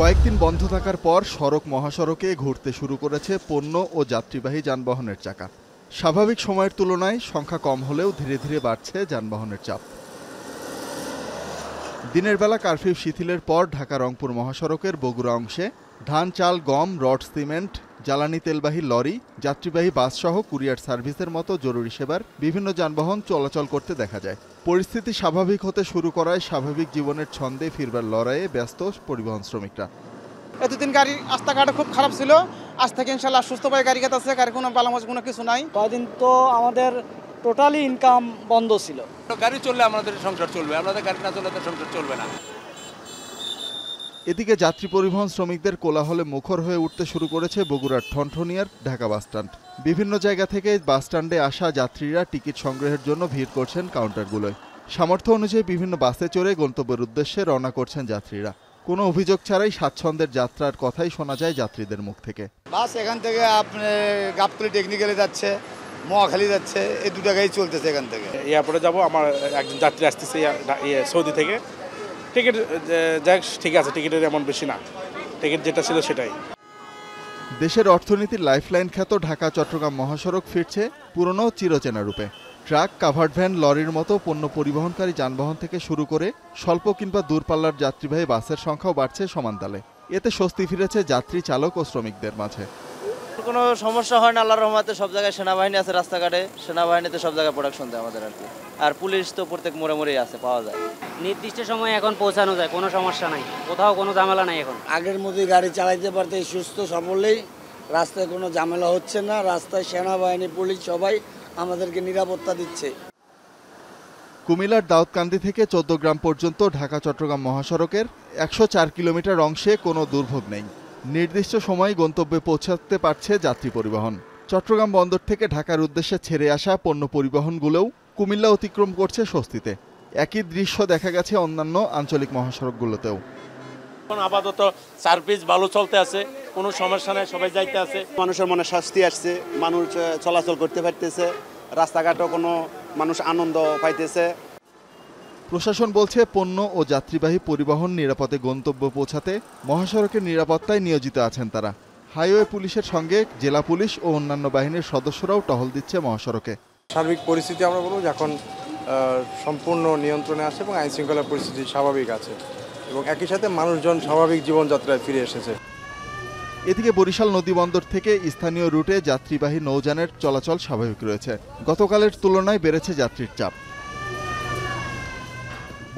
কয়েকদিন বন্ধ থাকার পর সড়ক মহাসড়কে ঘুরতে শুরু করেছে পণ্য ও যাত্রীবাহী যানবাহনের চাকা স্বাভাবিক সময়ের তুলনায় সংখ্যা কম হলেও ধীরে ধীরে বাড়ছে যানবাহনের চাপ দিনের বেলা কারফিউ শিথিলের পর ঢাকা রংপুর মহাসড়কের বগুড়া অংশে ধান চাল গম রড সিমেন্ট জ্বালানি তেলবাহী লরি যাত্রীবাহী বাসসহ কুরিয়ার সার্ভিসের মতো জরুরি সেবার বিভিন্ন যানবাহন চলাচল করতে দেখা যায় পরিস্থিতি স্বাভাবিক হতে শুরু করায় স্বাভাবিক জীবনের ছন্দে ফিরবার লড়াইয়ে ব্যস্ত পরিবহন শ্রমিকরা এতদিন গাড়ি রাস্তাঘাট খুব খারাপ ছিল আজ থেকে ইনশাল্লাহ সুস্থ পায়ে গাড়ি আছে গাড়ি কোনো পালামাজ কোনো কিছু নাই কয়দিন তো আমাদের টোটালি ইনকাম বন্ধ ছিল গাড়ি চললে আমাদের সংসার চলবে আমাদের গাড়ি না চললে সংসার চলবে না এদিকে যাত্রী পরিবহন শ্রমিকদের কোলাহলে মুখর হয়ে উঠতে শুরু করেছে বগুড়ার ঠনঠনিয়ার ঢাকা বাসস্ট্যান্ড বিভিন্ন জায়গা থেকে বাসস্ট্যান্ডে আসা যাত্রীরা টিকিট সংগ্রহের জন্য ভিড় করছেন কাউন্টারগুলোয় সামর্থ্য অনুযায়ী বিভিন্ন বাসে চড়ে গন্তব্যের উদ্দেশ্যে রওনা করছেন যাত্রীরা কোনো অভিযোগ ছাড়াই স্বাচ্ছন্দ্যের যাত্রার কথাই শোনা যায় যাত্রীদের মুখ থেকে বাস এখান থেকে আপনি গাবতলি টেকনিক্যালে যাচ্ছে মহাখালী যাচ্ছে এই দু জায়গায় চলতেছে এখান থেকে এয়ারপোর্টে যাবো আমার একজন যাত্রী আসতেছে সৌদি থেকে টিকিট যাক ঠিক আছে টিকিটের এমন বেশি না টিকিট যেটা ছিল সেটাই দেশের অর্থনীতির লাইফলাইন খ্যাত ঢাকা চট্টগ্রাম মহাসড়ক ফিরছে পুরনো চিরচেনা রূপে ট্রাক কাভার্ড ভ্যান লরির মতো পণ্য পরিবহনকারী যানবাহন থেকে শুরু করে স্বল্প কিংবা দূরপাল্লার যাত্রীবাহী বাসের সংখ্যাও বাড়ছে সমান্তালে এতে স্বস্তি ফিরেছে যাত্রী চালক ও শ্রমিকদের মাঝে কোনো সমস্যা হয় না আল্লাহ রহমাতে সব জায়গায় সেনাবাহিনী আছে রাস্তাঘাটে সেনাবাহিনীতে সব জায়গায় প্রোডাকশন দেয় আমাদের আর কি আর পুলিশ তো প্রত্যেক মোড়ে মোড়েই আছে পাওয়া যায় নির্দিষ্ট সময়ে এখন পৌঁছানো যায় কোনো সমস্যা নাই কোথাও কোনো ঝামেলা নাই এখন আগের মতোই গাড়ি চালাইতে পারতে সুস্থ সবলেই রাস্তায় কোনো ঝামেলা হচ্ছে না রাস্তায় সেনাবাহিনী পুলিশ সবাই আমাদেরকে নিরাপত্তা দিচ্ছে কুমিল্লার দাউদকান্দি থেকে চোদ্দ গ্রাম পর্যন্ত ঢাকা চট্টগ্রাম মহাসড়কের একশো কিলোমিটার অংশে কোনো দুর্ভোগ নেই নির্দিষ্ট সময়ে গন্তব্যে পৌঁছাতে পারছে যাত্রী পরিবহন চট্টগ্রাম বন্দর থেকে ঢাকার উদ্দেশ্যে ছেড়ে আসা পণ্য পরিবহনগুলোও কুমিল্লা অতিক্রম করছে স্বস্তিতে একই দৃশ্য দেখা গেছে অন্যান্য আঞ্চলিক মহাসড়কগুলোতেও এখন আপাতত সার্ভিস ভালো চলতে আছে কোনো সমস্যা নেই সবাই যাইতে আছে মানুষের মনে শাস্তি আসছে মানুষ চলাচল করতে পারতেছে রাস্তাঘাটও কোনো মানুষ আনন্দ পাইতেছে প্রশাসন বলছে পণ্য ও যাত্রীবাহী পরিবহন নিরাপদে গন্তব্য পৌঁছাতে মহাসড়কের নিরাপত্তায় নিয়োজিত আছেন তারা হাইওয়ে পুলিশের সঙ্গে জেলা পুলিশ ও অন্যান্য বাহিনীর সদস্যরাও টহল দিচ্ছে মহাসড়কে সার্বিক পরিস্থিতি আমরা বলব এখন সম্পূর্ণ নিয়ন্ত্রণে আছে এবং আইন শৃঙ্খলা পরিস্থিতি স্বাভাবিক আছে এবং একই সাথে মানুষজন স্বাভাবিক জীবনযাত্রায় ফিরে এসেছে এদিকে বরিশাল নদীবন্দর থেকে স্থানীয় রুটে যাত্রীবাহী নৌযানের চলাচল স্বাভাবিক রয়েছে গতকালের তুলনায় বেড়েছে যাত্রীর চাপ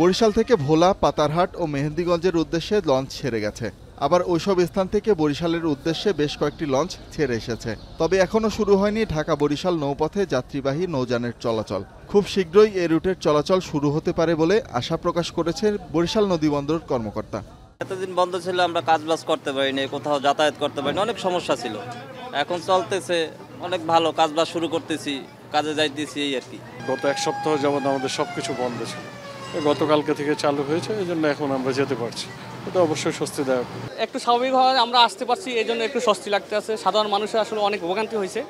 বরিশাল থেকে ভোলা পাতারহাট ও মেহেন্দিগঞ্জের উদ্দেশ্যে লঞ্চ ছেড়ে গেছে আবার ওইসব স্থান থেকে বরিশালের উদ্দেশ্যে বেশ কয়েকটি লঞ্চ ছেড়ে এসেছে তবে এখনও শুরু হয়নি ঢাকা বরিশাল নৌপথে যাত্রীবাহী নৌযানের চলাচল খুব শীঘ্রই এ রুটের চলাচল শুরু হতে পারে বলে আশা প্রকাশ করেছে বরিশাল নদীবন্দর কর্মকর্তা এতদিন বন্ধ ছিল আমরা কাজ বাজ করতে পারিনি কোথাও যাতায়াত করতে পারিনি অনেক সমস্যা ছিল এখন চলতেছে অনেক ভালো কাজ বাজ শুরু করতেছি কাজে যাইতেছি এই আর কি গত এক সপ্তাহ যেমন আমাদের সব কিছু বন্ধ ছিল গতকালকে থেকে চালু হয়েছে এই জন্য এখন আমরা যেতে পারছি এটা অবশ্যই স্বস্তিদায়ক একটু স্বাভাবিক হয় আমরা আসতে পারছি এই জন্য একটু স্বস্তি লাগতে আছে সাধারণ মানুষের আসলে অনেক ভোগান্তি হয়েছে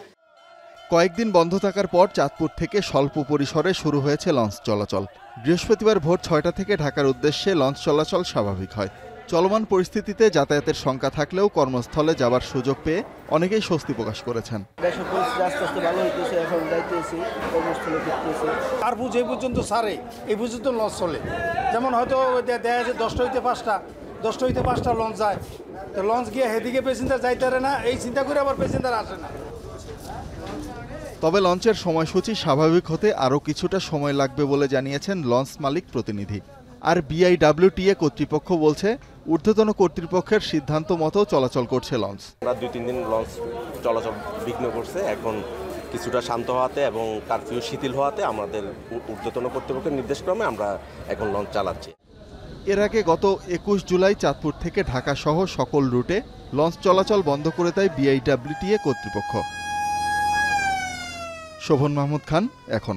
কয়েকদিন বন্ধ থাকার পর চাঁদপুর থেকে স্বল্প পরিসরে শুরু হয়েছে লঞ্চ চলাচল বৃহস্পতিবার ভোর ছয়টা থেকে ঢাকার উদ্দেশ্যে লঞ্চ চলাচল স্বাভাবিক হয় চলমান পরিস্থিতিতে যাতায়াতের সংখ্যা থাকলেও কর্মস্থলে যাবার সুযোগ পেয়ে অনেকেই স্বস্তি প্রকাশ করেছেন ভালো হইতেছে আর বুঝ এই পর্যন্ত সারে এই পর্যন্ত লঞ্চ চলে যেমন হয়তো দেখা যাচ্ছে দশটা হইতে পাঁচটা দশটা হইতে পাঁচটা লঞ্চ যায় লঞ্চ গিয়ে হেদিকে পেসেঞ্জার যাইতে না এই চিন্তা করে আবার পেসেঞ্জার আসে না তবে লঞ্চের সময়সূচি স্বাভাবিক হতে আরও কিছুটা সময় লাগবে বলে জানিয়েছেন লঞ্চ মালিক প্রতিনিধি আর বিআইডাব্লিউটিএ কর্তৃপক্ষ বলছে ঊর্ধ্বতন কর্তৃপক্ষের সিদ্ধান্ত মতো চলাচল করছে লঞ্চ দুই তিন দিন লঞ্চ চলাচল বিঘ্ন করছে এখন কিছুটা শান্ত হওয়াতে এবং কারফিউ শিথিল হওয়াতে আমাদের ঊর্ধ্বতন কর্তৃপক্ষের নির্দেশক্রমে আমরা এখন লঞ্চ চালাচ্ছি এর আগে গত একুশ জুলাই চাঁদপুর থেকে ঢাকা সহ সকল রুটে লঞ্চ চলাচল বন্ধ করে দেয় বিআইডাব্লিউটিএ কর্তৃপক্ষ শোভন মাহমুদ খান এখন